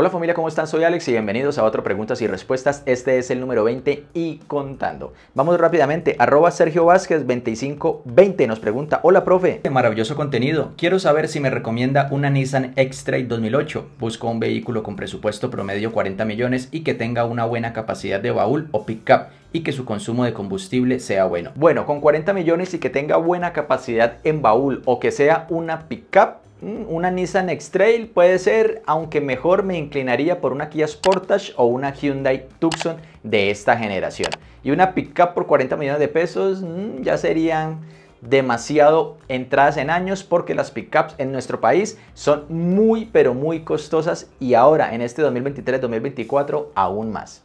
Hola familia, ¿cómo están? Soy Alex y bienvenidos a otro Preguntas y Respuestas. Este es el número 20 y contando. Vamos rápidamente. Arroba Sergio Vázquez 2520 nos pregunta, hola profe. Qué maravilloso contenido. Quiero saber si me recomienda una Nissan X-Trail 2008. Busco un vehículo con presupuesto promedio 40 millones y que tenga una buena capacidad de baúl o pickup y que su consumo de combustible sea bueno. Bueno, con 40 millones y que tenga buena capacidad en baúl o que sea una pickup Mm, una Nissan X-Trail puede ser, aunque mejor me inclinaría por una Kia Sportage o una Hyundai Tucson de esta generación. Y una pickup por 40 millones de pesos mm, ya serían demasiado entradas en años porque las pickups en nuestro país son muy pero muy costosas y ahora en este 2023-2024 aún más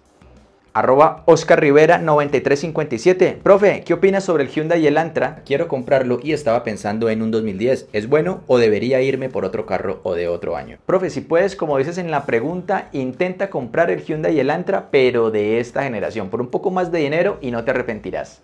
arroba Oscar Rivera 9357. Profe, ¿qué opinas sobre el Hyundai Elantra? Quiero comprarlo y estaba pensando en un 2010. ¿Es bueno o debería irme por otro carro o de otro año? Profe, si puedes, como dices en la pregunta, intenta comprar el Hyundai Elantra, pero de esta generación, por un poco más de dinero y no te arrepentirás.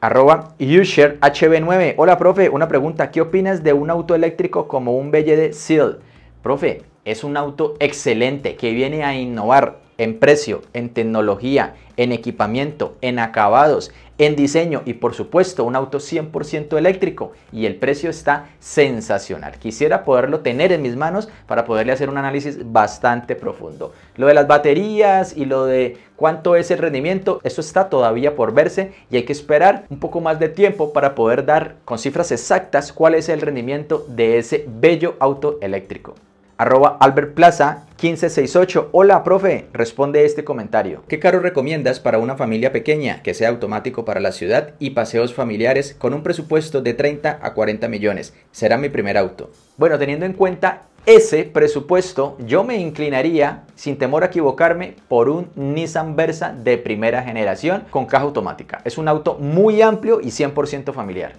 Arroba hb 9 Hola, profe, una pregunta. ¿Qué opinas de un auto eléctrico como un BLD Seal? Profe, es un auto excelente que viene a innovar en precio, en tecnología, en equipamiento, en acabados, en diseño y por supuesto un auto 100% eléctrico y el precio está sensacional. Quisiera poderlo tener en mis manos para poderle hacer un análisis bastante profundo. Lo de las baterías y lo de cuánto es el rendimiento, eso está todavía por verse y hay que esperar un poco más de tiempo para poder dar con cifras exactas cuál es el rendimiento de ese bello auto eléctrico arroba albertplaza 1568. Hola, profe, responde este comentario. ¿Qué carro recomiendas para una familia pequeña que sea automático para la ciudad y paseos familiares con un presupuesto de 30 a 40 millones? Será mi primer auto. Bueno, teniendo en cuenta ese presupuesto, yo me inclinaría, sin temor a equivocarme, por un Nissan Versa de primera generación con caja automática. Es un auto muy amplio y 100% familiar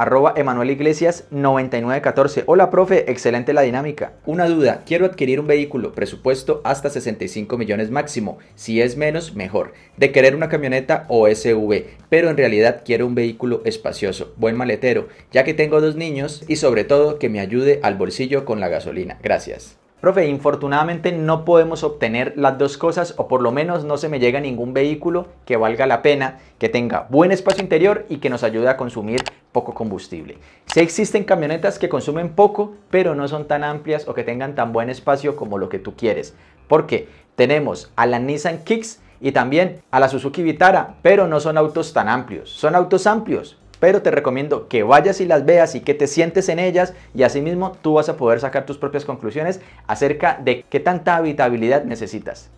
arroba Emanuel Iglesias 9914. Hola, profe, excelente la dinámica. Una duda, quiero adquirir un vehículo, presupuesto hasta 65 millones máximo, si es menos, mejor, de querer una camioneta o SUV, pero en realidad quiero un vehículo espacioso, buen maletero, ya que tengo dos niños y sobre todo que me ayude al bolsillo con la gasolina. Gracias. Profe, infortunadamente no podemos obtener las dos cosas o por lo menos no se me llega ningún vehículo que valga la pena, que tenga buen espacio interior y que nos ayude a consumir poco combustible. si existen camionetas que consumen poco, pero no son tan amplias o que tengan tan buen espacio como lo que tú quieres. Porque tenemos a la Nissan Kicks y también a la Suzuki Vitara, pero no son autos tan amplios. Son autos amplios, pero te recomiendo que vayas y las veas y que te sientes en ellas y asimismo tú vas a poder sacar tus propias conclusiones acerca de qué tanta habitabilidad necesitas.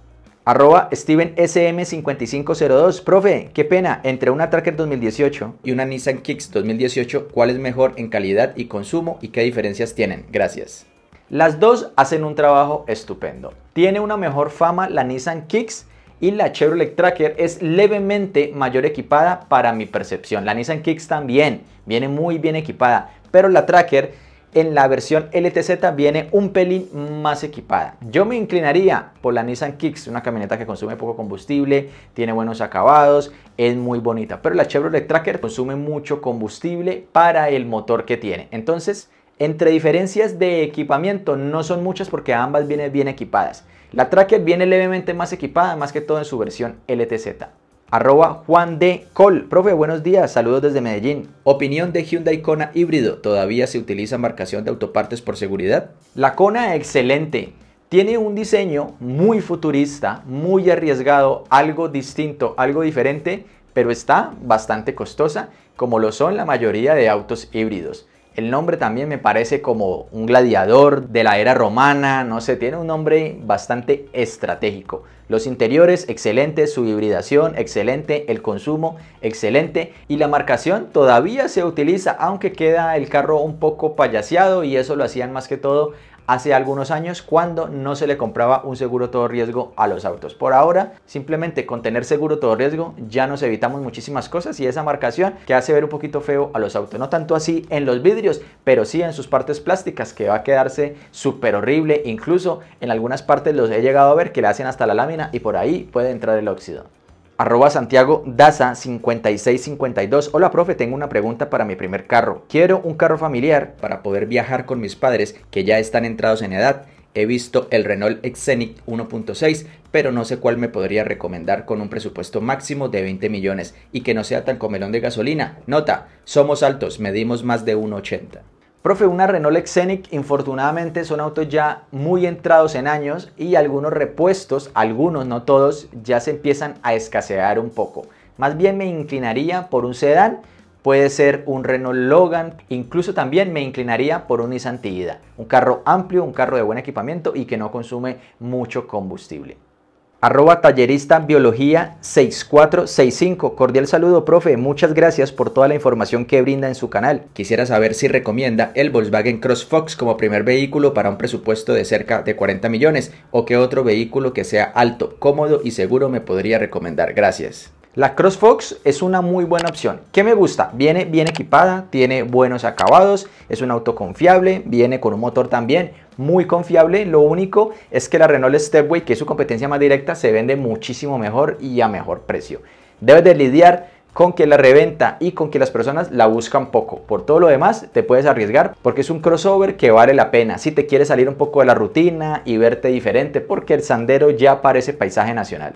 Arroba Steven SM5502. Profe, qué pena, entre una Tracker 2018 y una Nissan Kicks 2018, ¿cuál es mejor en calidad y consumo y qué diferencias tienen? Gracias. Las dos hacen un trabajo estupendo. Tiene una mejor fama la Nissan Kicks y la Chevrolet Tracker es levemente mayor equipada para mi percepción. La Nissan Kicks también viene muy bien equipada, pero la Tracker en la versión LTZ viene un pelín más equipada. Yo me inclinaría por la Nissan Kicks, una camioneta que consume poco combustible, tiene buenos acabados, es muy bonita, pero la Chevrolet Tracker consume mucho combustible para el motor que tiene. Entonces, entre diferencias de equipamiento no son muchas porque ambas vienen bien equipadas. La Tracker viene levemente más equipada, más que todo en su versión LTZ. Arroba Juan de Col. Profe, buenos días. Saludos desde Medellín. Opinión de Hyundai Kona híbrido. ¿Todavía se utiliza marcación de autopartes por seguridad? La Kona excelente. Tiene un diseño muy futurista, muy arriesgado, algo distinto, algo diferente, pero está bastante costosa, como lo son la mayoría de autos híbridos. El nombre también me parece como un gladiador de la era romana, no sé, tiene un nombre bastante estratégico. Los interiores, excelente, su hibridación, excelente, el consumo, excelente. Y la marcación todavía se utiliza, aunque queda el carro un poco payaseado y eso lo hacían más que todo hace algunos años cuando no se le compraba un seguro todo riesgo a los autos. Por ahora, simplemente con tener seguro todo riesgo ya nos evitamos muchísimas cosas y esa marcación que hace ver un poquito feo a los autos. No tanto así en los vidrios, pero sí en sus partes plásticas que va a quedarse súper horrible. Incluso en algunas partes los he llegado a ver que le hacen hasta la lámina y por ahí puede entrar el óxido. Arroba Santiago Daza 5652. Hola profe, tengo una pregunta para mi primer carro. Quiero un carro familiar para poder viajar con mis padres que ya están entrados en edad. He visto el Renault Xenic 1.6, pero no sé cuál me podría recomendar con un presupuesto máximo de 20 millones y que no sea tan comelón de gasolina. Nota, somos altos, medimos más de 1.80. Profe, una Renault XENIC, infortunadamente son autos ya muy entrados en años y algunos repuestos, algunos, no todos, ya se empiezan a escasear un poco. Más bien me inclinaría por un sedán, puede ser un Renault Logan, incluso también me inclinaría por un Nissan un carro amplio, un carro de buen equipamiento y que no consume mucho combustible arroba tallerista biología 6465. Cordial saludo, profe. Muchas gracias por toda la información que brinda en su canal. Quisiera saber si recomienda el Volkswagen CrossFox como primer vehículo para un presupuesto de cerca de 40 millones o qué otro vehículo que sea alto, cómodo y seguro me podría recomendar. Gracias. La CrossFox es una muy buena opción. ¿Qué me gusta? Viene bien equipada, tiene buenos acabados, es un auto confiable, viene con un motor también muy confiable. Lo único es que la Renault Stepway, que es su competencia más directa, se vende muchísimo mejor y a mejor precio. Debes de lidiar con que la reventa y con que las personas la buscan poco. Por todo lo demás te puedes arriesgar porque es un crossover que vale la pena. Si te quieres salir un poco de la rutina y verte diferente porque el Sandero ya parece paisaje nacional.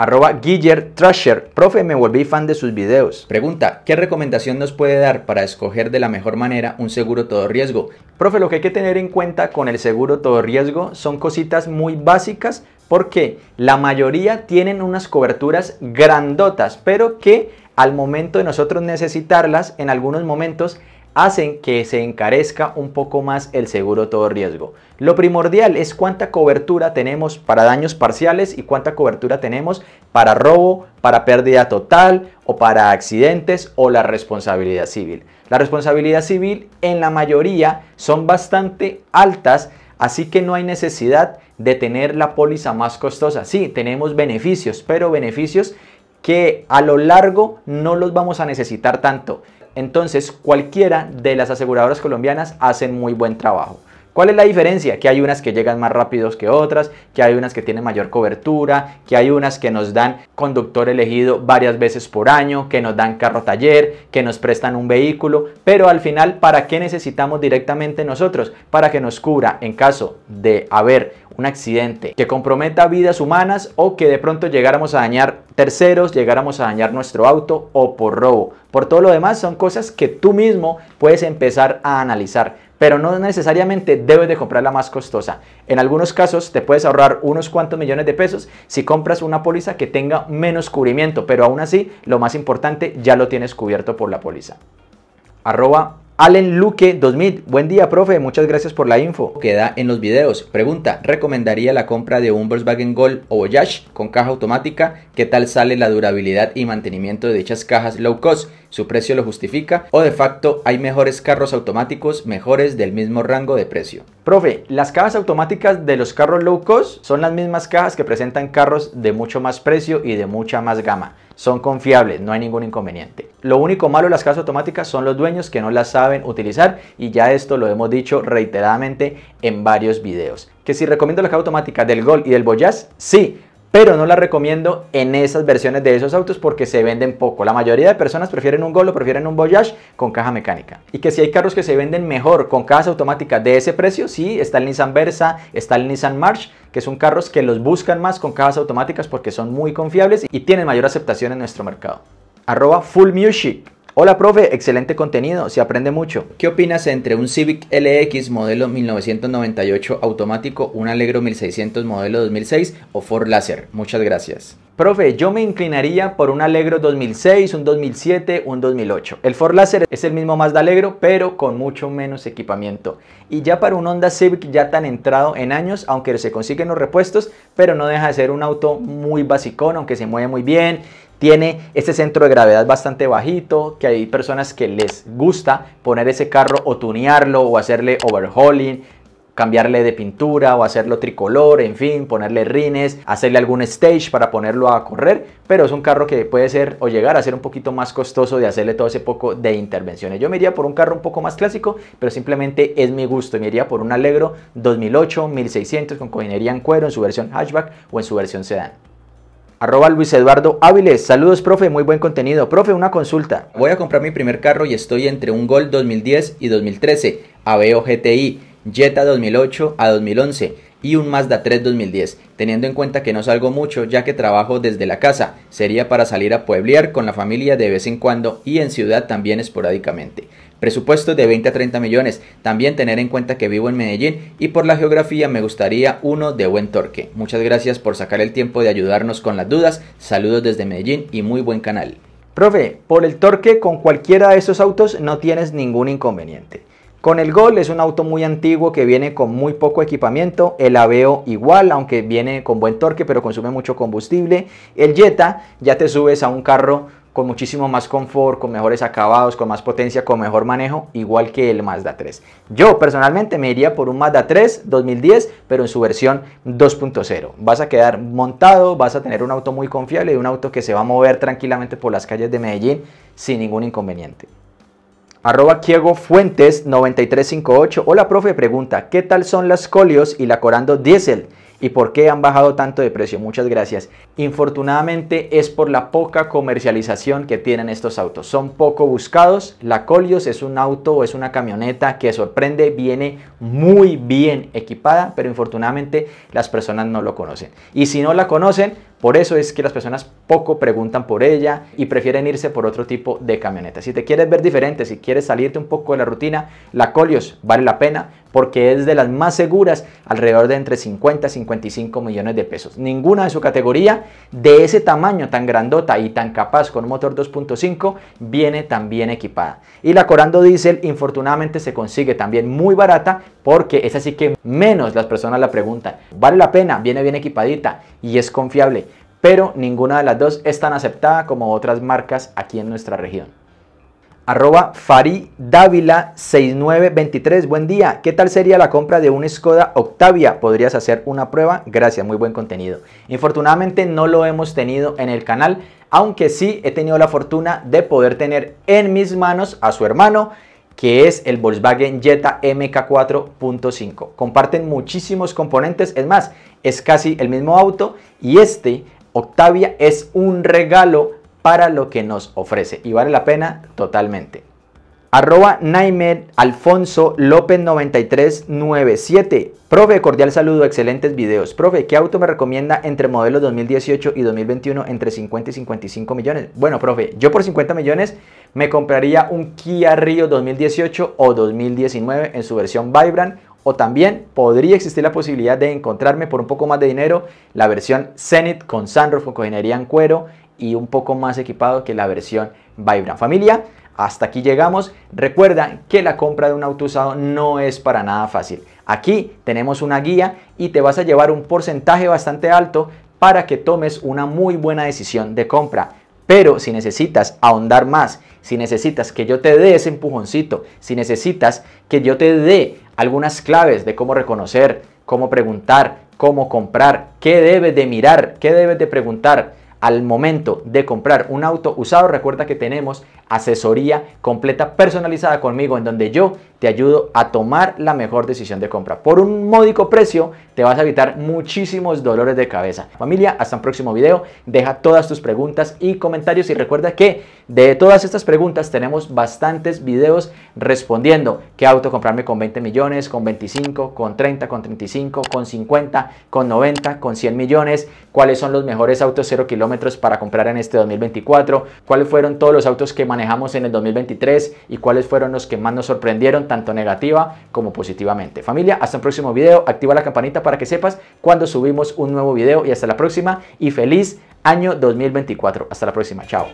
Arroba Guiller Trusher. Profe, me volví fan de sus videos. Pregunta, ¿qué recomendación nos puede dar para escoger de la mejor manera un seguro todo riesgo? Profe, lo que hay que tener en cuenta con el seguro todo riesgo son cositas muy básicas porque la mayoría tienen unas coberturas grandotas, pero que al momento de nosotros necesitarlas, en algunos momentos hacen que se encarezca un poco más el seguro todo riesgo. Lo primordial es cuánta cobertura tenemos para daños parciales y cuánta cobertura tenemos para robo, para pérdida total o para accidentes o la responsabilidad civil. La responsabilidad civil en la mayoría son bastante altas, así que no hay necesidad de tener la póliza más costosa. Sí, tenemos beneficios, pero beneficios que a lo largo no los vamos a necesitar tanto. Entonces, cualquiera de las aseguradoras colombianas hacen muy buen trabajo. ¿Cuál es la diferencia? Que hay unas que llegan más rápidos que otras, que hay unas que tienen mayor cobertura, que hay unas que nos dan conductor elegido varias veces por año, que nos dan carro taller, que nos prestan un vehículo, pero al final, ¿para qué necesitamos directamente nosotros? Para que nos cubra en caso de haber un accidente que comprometa vidas humanas o que de pronto llegáramos a dañar terceros, llegáramos a dañar nuestro auto o por robo. Por todo lo demás son cosas que tú mismo puedes empezar a analizar pero no necesariamente debes de comprar la más costosa. En algunos casos te puedes ahorrar unos cuantos millones de pesos si compras una póliza que tenga menos cubrimiento, pero aún así lo más importante ya lo tienes cubierto por la póliza. Arroba Allen Luque 2000, buen día profe, muchas gracias por la info que da en los videos. Pregunta, ¿recomendaría la compra de un Volkswagen Gol o Voyage con caja automática? ¿Qué tal sale la durabilidad y mantenimiento de dichas cajas low cost? ¿Su precio lo justifica? ¿O de facto hay mejores carros automáticos mejores del mismo rango de precio? Profe, las cajas automáticas de los carros low cost son las mismas cajas que presentan carros de mucho más precio y de mucha más gama son confiables, no hay ningún inconveniente. Lo único malo de las cajas automáticas son los dueños que no las saben utilizar y ya esto lo hemos dicho reiteradamente en varios videos. Que si recomiendo la caja automática del Gol y del Boyaz, sí, pero no la recomiendo en esas versiones de esos autos porque se venden poco. La mayoría de personas prefieren un Gol o prefieren un Voyage con caja mecánica. Y que si hay carros que se venden mejor con cajas automáticas de ese precio, sí, está el Nissan Versa, está el Nissan March, que son carros que los buscan más con cajas automáticas porque son muy confiables y tienen mayor aceptación en nuestro mercado. Arroba Full Music. Hola, profe, excelente contenido, se aprende mucho. ¿Qué opinas entre un Civic LX modelo 1998 automático, un Allegro 1600 modelo 2006 o Ford Laser? Muchas gracias. Profe, yo me inclinaría por un Allegro 2006, un 2007, un 2008. El Ford Laser es el mismo más de Allegro, pero con mucho menos equipamiento. Y ya para un Honda Civic ya tan entrado en años, aunque se consiguen los repuestos, pero no deja de ser un auto muy basicón, aunque se mueve muy bien, tiene ese centro de gravedad bastante bajito, que hay personas que les gusta poner ese carro o tunearlo o hacerle overhauling, cambiarle de pintura o hacerlo tricolor, en fin, ponerle rines, hacerle algún stage para ponerlo a correr, pero es un carro que puede ser o llegar a ser un poquito más costoso de hacerle todo ese poco de intervenciones. Yo me iría por un carro un poco más clásico, pero simplemente es mi gusto, me iría por un Allegro 2008 1600 con cojinería en cuero en su versión hatchback o en su versión sedán. Arroba Luis Eduardo Áviles. Saludos, profe. Muy buen contenido. Profe, una consulta. Voy a comprar mi primer carro y estoy entre un Gol 2010 y 2013, ABO GTI, Jetta 2008 a 2011 y un Mazda 3 2010, teniendo en cuenta que no salgo mucho ya que trabajo desde la casa. Sería para salir a pueblear con la familia de vez en cuando y en ciudad también esporádicamente. Presupuesto de 20 a 30 millones. También tener en cuenta que vivo en Medellín y por la geografía me gustaría uno de buen torque. Muchas gracias por sacar el tiempo de ayudarnos con las dudas. Saludos desde Medellín y muy buen canal. Profe, por el torque con cualquiera de esos autos no tienes ningún inconveniente. Con el Gol es un auto muy antiguo que viene con muy poco equipamiento, el Aveo igual, aunque viene con buen torque pero consume mucho combustible, el Jetta ya te subes a un carro con muchísimo más confort, con mejores acabados, con más potencia, con mejor manejo, igual que el Mazda 3. Yo personalmente me iría por un Mazda 3 2010, pero en su versión 2.0. Vas a quedar montado, vas a tener un auto muy confiable y un auto que se va a mover tranquilamente por las calles de Medellín sin ningún inconveniente. Arroba Kiego Fuentes 9358. Hola profe, pregunta, ¿qué tal son las Colios y la Corando Diesel? ¿Y por qué han bajado tanto de precio? Muchas gracias. Infortunadamente es por la poca comercialización que tienen estos autos. Son poco buscados. La Colios es un auto o es una camioneta que sorprende, viene muy bien equipada, pero infortunadamente las personas no lo conocen. Y si no la conocen, por eso es que las personas poco preguntan por ella y prefieren irse por otro tipo de camioneta. Si te quieres ver diferente, si quieres salirte un poco de la rutina, la Colios vale la pena porque es de las más seguras, alrededor de entre 50 y 55 millones de pesos. Ninguna de su categoría, de ese tamaño tan grandota y tan capaz con un motor 2.5, viene tan bien equipada. Y la Corando Diesel infortunadamente se consigue también muy barata, porque es así que menos las personas la preguntan. Vale la pena, viene bien equipadita y es confiable, pero ninguna de las dos es tan aceptada como otras marcas aquí en nuestra región. Arroba Fari 6923, buen día. ¿Qué tal sería la compra de un Skoda Octavia? ¿Podrías hacer una prueba? Gracias, muy buen contenido. Infortunadamente no lo hemos tenido en el canal, aunque sí he tenido la fortuna de poder tener en mis manos a su hermano que es el Volkswagen Jetta MK4.5. Comparten muchísimos componentes, es más, es casi el mismo auto y este Octavia es un regalo para lo que nos ofrece y vale la pena totalmente. Arroba Naimed Alfonso López 9397. Profe, cordial saludo, excelentes videos. Profe, ¿qué auto me recomienda entre modelos 2018 y 2021 entre 50 y 55 millones? Bueno, profe, yo por 50 millones me compraría un Kia Rio 2018 o 2019 en su versión Vibrant o también podría existir la posibilidad de encontrarme por un poco más de dinero la versión Zenith con sunroof con en cuero y un poco más equipado que la versión Vibrant. Familia, hasta aquí llegamos. Recuerda que la compra de un auto usado no es para nada fácil. Aquí tenemos una guía y te vas a llevar un porcentaje bastante alto para que tomes una muy buena decisión de compra. Pero si necesitas ahondar más, si necesitas que yo te dé ese empujoncito, si necesitas que yo te dé algunas claves de cómo reconocer, cómo preguntar, cómo comprar, qué debes de mirar, qué debes de preguntar al momento de comprar un auto usado, recuerda que tenemos asesoría completa personalizada conmigo en donde yo te ayudo a tomar la mejor decisión de compra. Por un módico precio te vas a evitar muchísimos dolores de cabeza. Familia, hasta el próximo video. Deja todas tus preguntas y comentarios y recuerda que de todas estas preguntas tenemos bastantes videos respondiendo qué auto comprarme con 20 millones, con 25, con 30, con 35, con 50, con 90, con 100 millones, cuáles son los mejores autos 0 kilómetros para comprar en este 2024, cuáles fueron todos los autos que manejamos en el 2023 y cuáles fueron los que más nos sorprendieron, tanto negativa como positivamente. Familia, hasta el próximo video. Activa la campanita para que sepas cuando subimos un nuevo video y hasta la próxima y feliz año 2024. Hasta la próxima. Chao.